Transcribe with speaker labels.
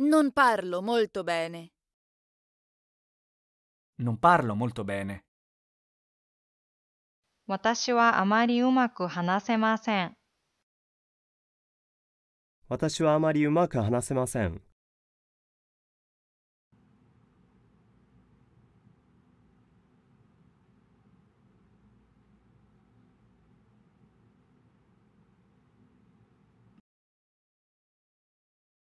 Speaker 1: Non parlo molto bene.
Speaker 2: Non parlo molto
Speaker 3: bene.
Speaker 1: 私はあまりうまく話せません。
Speaker 3: 私はあまりうまく話せません。